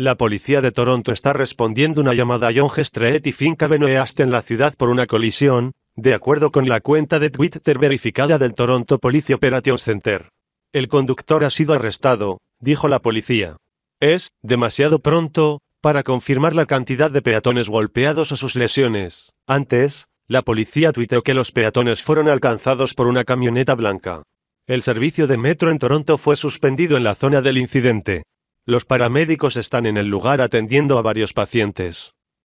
La policía de Toronto está respondiendo una llamada a John Street y Finca Avenue en la ciudad por una colisión, de acuerdo con la cuenta de Twitter verificada del Toronto Police Operations Center. El conductor ha sido arrestado, dijo la policía. Es demasiado pronto para confirmar la cantidad de peatones golpeados o sus lesiones. Antes, la policía tuiteó que los peatones fueron alcanzados por una camioneta blanca. El servicio de metro en Toronto fue suspendido en la zona del incidente. Los paramédicos están en el lugar atendiendo a varios pacientes.